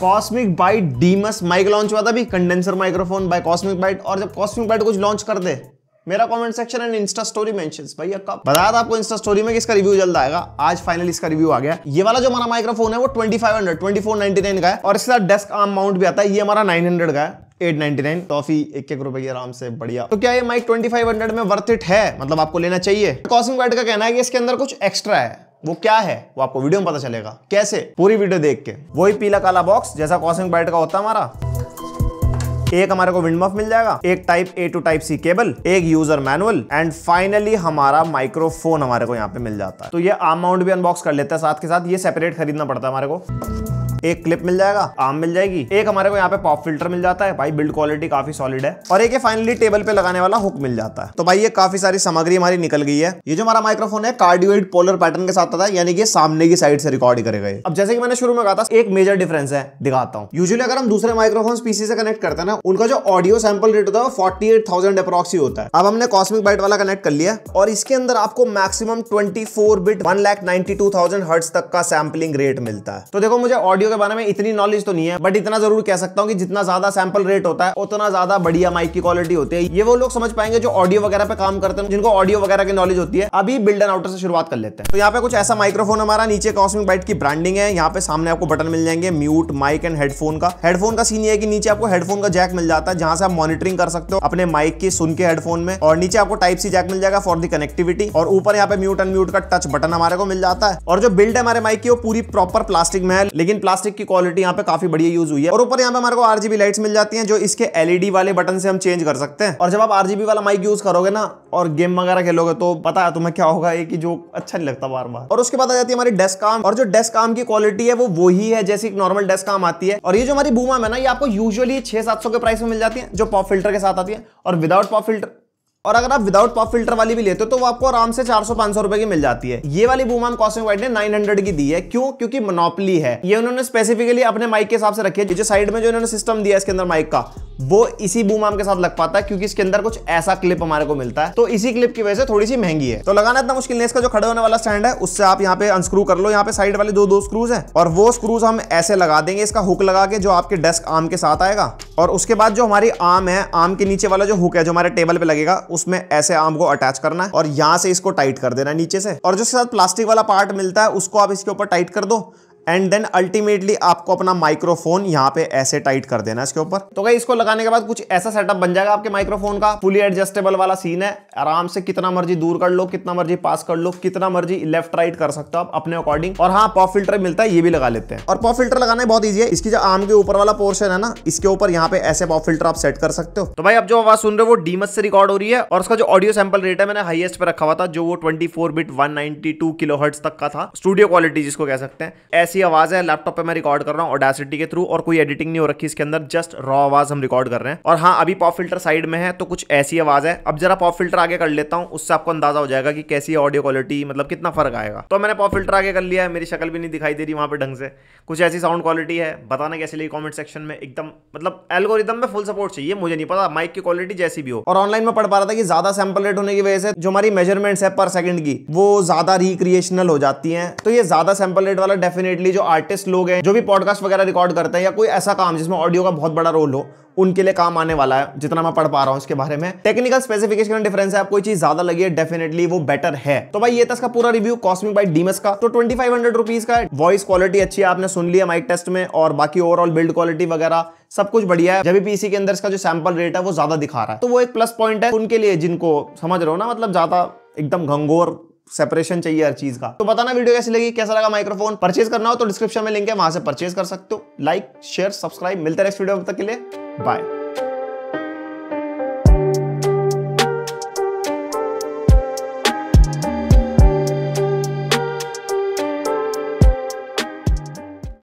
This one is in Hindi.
cosmic Byte Demus mic launch हुआ था भी condenser microphone by Cosmic Byte और जब कॉस्मिक बाइट कुछ लॉन्च कर दे मेरा comment section and insta story mentions भैया कब बताया था आपको इंस्टा स्टोरी में कि इसका रिव्यू जल्द आएगा आज फाइनली इसका रिव्यू आ गया ये वाला जो हमारा माइक्रोफोन है वो 2500 2499 का है और इसका डेस्क आर्म माउंट भी आता है ये हमारा 900 का है 899 टॉफी तो एक एक रुपए की आराम से बढ़िया तो क्या ये माइक 2500 में वर्थ इट है मतलब आपको लेना चाहिए कॉस्मिक बाइट का कहना है कि इसके अंदर कुछ एक्स्ट्रा है वो क्या है वो आपको वीडियो में पता चलेगा कैसे पूरी वीडियो देख के वही पीला काला बॉक्स जैसा कॉसिंग बाइट का होता हमारा एक हमारे को विंडमफ मिल जाएगा एक type A to type C cable एक यूजर मैनुअल एंड फाइनली हमारा माइक्रोफोन हमारे को यहाँ पे मिल जाता है तो ये अमाउंट भी अनबॉक्स कर लेते हैं साथ के साथ ये सेपरेट खरीदना पड़ता है हमारे को एक क्लिप मिल जाएगा आम मिल जाएगी एक हमारे को यहाँ पे पॉप फिल्टर मिल जाता है भाई बिल्ड क्वालिटी काफी सॉलिड है और एक फाइनली टेबल पे लगाने वाला हुक मिल जाता है तो भाई ये काफी सारी सामग्री हमारी निकल गई है ये जो हमारा माइक्रोफोन है कार्डियोइड पोलर पैटर्न के साथ आता है यानी कि सामने की साइड से रिकॉर्ड करेगा अब जैसे कि मैंने शुरू में कहा था एक मेजर डिफरेंस है दिखाता हूँ यूजली अगर हम दूसरे माइक्रोफोन पीसी से कनेक्ट करते हैं ना उनका जो ऑडियो सैंपल रेट होता है फोर्टी एट थाउजेंड अप्रॉक्स होता है अब हमने कॉस्मिक बाइट वाला कनेक्ट कर लिया और इसके अंदर आपको maximum twenty four bit one lakh ninety two thousand hertz तक का सैम्पलिंग रेट मिलता है तो देखो मुझे ऑडियो गाड़ियों के बारे में इतनी नॉलेज तो नहीं है बट इतना जरूर कह सकता हूँ कि जितना ज्यादा सैंपल रेट होता है उतना ज्यादा बढ़िया माइक की क्वालिटी होती है ये वो लोग समझ पाएंगे जो ऑडियो वगैरह पे काम करते हैं जिनको ऑडियो वगैरह की नॉलेज होती है अभी बिल्ड एंड आउटर से शुरुआत कर लेते हैं तो यहाँ पे कुछ ऐसा माइक्रोफोन हमारा नीचे कॉस्मिक बाइट की ब्रांडिंग है यहाँ पे सामने आपको बटन मिल जाएंगे म्यूट माइक एंड हेडफोन का हेडफोन का सीन ये है कि नीचे आपको हेडफोन का जैक मिल जाता है जहां से आप मॉनिटरिंग कर सकते हो अपने माइक की सुन के हेडफोन में और नीचे आपको टाइप सी जैक मिल जाएगा फॉर दी कनेक्टिविटी और ऊपर यहाँ पे म्यूट एंड म्यूट का टच बटन हमारे को मिल जाता है और जो बिल्ड है हमारे माइक की वो पूरी प्रॉपर प्लास्टिक में है लेकिन प्लास्टिक प्लास्टिक की क्वालिटी यहाँ पे काफी बढ़िया यूज हुई है और ऊपर यहाँ पे हमारे को आरजीबी लाइट्स मिल जाती हैं जो इसके एलईडी e वाले बटन से हम चेंज कर सकते हैं और जब आप आरजीबी वाला माइक यूज करोगे ना और गेम वगैरह खेलोगे तो पता है तुम्हें क्या होगा ये जो अच्छा नहीं लगता बार बार और उसके बाद आ जाती है हमारी डेस्क काम और जो डेस्क काम की क्वालिटी है वो वही है जैसे नॉर्मल डेस्क काम आती है और ये जो हमारी बूमा है ना ये आपको यूजली छह सात के प्राइस में मिल जाती है जो पॉप फिल्टर के साथ आती है और विदाउट पॉप फिल्टर और अगर आप विदाउट पॉप फिल्टर वाली भी लेते हो तो वो आपको आराम से 400 सौ रुपए की मिल जाती है ये वाली बुमान कॉस्मिक वाइट ने 900 की दी है क्यों क्योंकि मोनोपली है ये उन्होंने स्पेसिफिकली अपने माइक के हिसाब से रखी है जो साइड में जो इन्होंने सिस्टम दिया इसके अंदर माइक का वो इसी बूमाम के साथ लग पाता है क्योंकि इसके अंदर कुछ ऐसा क्लिप हमारे को मिलता है तो इसी क्लिप की वजह से थोड़ी सी महंगी है तो लगाना इतना मुश्किल नहीं इसका जो खड़े होने वाला स्टैंड है उससे आप यहाँ पे अनस्क्रू कर लो यहाँ पे साइड वाले दो दो स्क्रूज है और वो स्क्रूज हम ऐसे लगा देंगे इसका हुक लगा के जो आपके डेस्क आर्म के साथ आएगा और उसके बाद जो हमारी आम है आम के नीचे वाला जो हुक है जो हमारे टेबल पे लगेगा उसमें ऐसे आम को अटैच करना है और यहां से इसको टाइट कर देना है नीचे से और जो साथ प्लास्टिक वाला पार्ट मिलता है उसको आप इसके ऊपर टाइट कर दो एंड देन अल्टीमेटली आपको अपना माइक्रोफोन यहाँ पे ऐसे टाइट कर देना इसके ऊपर तो भाई इसको लगाने के बाद कुछ ऐसा सेटअप बन जाएगा आपके माइक्रोफोन का फुली एडजस्टेबल वाला सीन है आराम से कितना मर्जी दूर कर लो कितना मर्जी पास कर लो कितना मर्जी लेफ्ट राइट कर सकते हो आप अपने अकॉर्डिंग और हाँ पॉप फिल्टर मिलता है ये भी लगा लेते हैं और पॉप फिल्टर लगाना बहुत ईजी है इसकी जो आम के ऊपर वाला पोर्शन है ना इसके ऊपर यहाँ पे ऐसे पॉप फिल्टर आप सेट कर सकते हो तो भाई अब जो आवाज सुन रहे हो वो डीमस से रिकॉर्ड हो रही है और उसका जो ऑडियो सैम्पल रेट है मैंने हाईएस्ट पर रखा हुआ था जो वो ट्वेंटी बिट वन किलो तक का था स्टूडियो क्वालिटी जिसको कह सकते हैं ऐसी ऐसी आवाज है लैपटॉप पे मैं रिकॉर्ड कर रहा हूँ ओडेसिटी के थ्रू और कोई एडिटिंग नहीं हो रखी इसके अंदर जस्ट रॉ आवाज हम रिकॉर्ड कर रहे हैं और हाँ अभी पॉप फिल्टर साइड में है तो कुछ ऐसी आवाज है अब जरा पॉप फिल्टर आगे कर लेता हूँ उससे आपको अंदाजा हो जाएगा कि कैसी ऑडियो क्वालिटी मतलब कितना फर्क आएगा तो मैंने पॉप फिल्टर आगे कर लिया है मेरी शक्ल भी नहीं दिखाई दे रही वहां पर ढंग से कुछ ऐसी साउंड क्वालिटी है बताना कैसे लगी कॉमेंट सेक्शन में एकदम मतलब एल्गोरिदम में फुल सपोर्ट चाहिए मुझे नहीं पता माइक की क्वालिटी जैसी भी हो और ऑनलाइन में पढ़ पा रहा था कि ज्यादा सैंपल रेट होने की वजह से जो हमारी मेजरमेंट्स है पर सेकंड की वो ज्यादा रिक्रिएशनल हो जाती हैं तो ये ज्यादा सैंपल रेट वाला डेफिनेटली लिए जो आर्टिस्ट लोग हैं जो भी पॉडकास्ट वगैरह रिकॉर्ड करते हैं या कोई ऐसा काम जिसमें ऑडियो का बहुत बड़ा रोल हो उनके लिए काम आने वाला है जितना मैं पढ़ पा रहा हूँ इसके बारे में टेक्निकल स्पेसिफिकेशन डिफरेंस है आपको कोई चीज ज्यादा लगी है डेफिनेटली वो बेटर है तो भाई ये था इसका पूरा रिव्यू कॉस्मिक बाई डीमस का तो ट्वेंटी फाइव हंड्रेड रुपीज का वॉइस क्वालिटी अच्छी है आपने सुन लिया माइक टेस्ट में और बाकी ओवरऑल बिल्ड क्वालिटी वगैरह सब कुछ बढ़िया है जब भी पीसी के अंदर इसका जो सैंपल रेट है वो ज्यादा दिखा रहा है तो वो एक प्लस पॉइंट है उनके लिए जिनको समझ रहे हो ना मतलब ज्यादा एकदम घंगोर सेपरेशन चाहिए हर चीज का तो बताना वीडियो कैसी लगी कैसा लगा माइक्रोफोन परचेज करना हो तो डिस्क्रिप्शन में लिंक है वहां से परचेज कर सकते हो लाइक शेयर सब्सक्राइब मिलते नेक्स्ट वीडियो तक के लिए बाय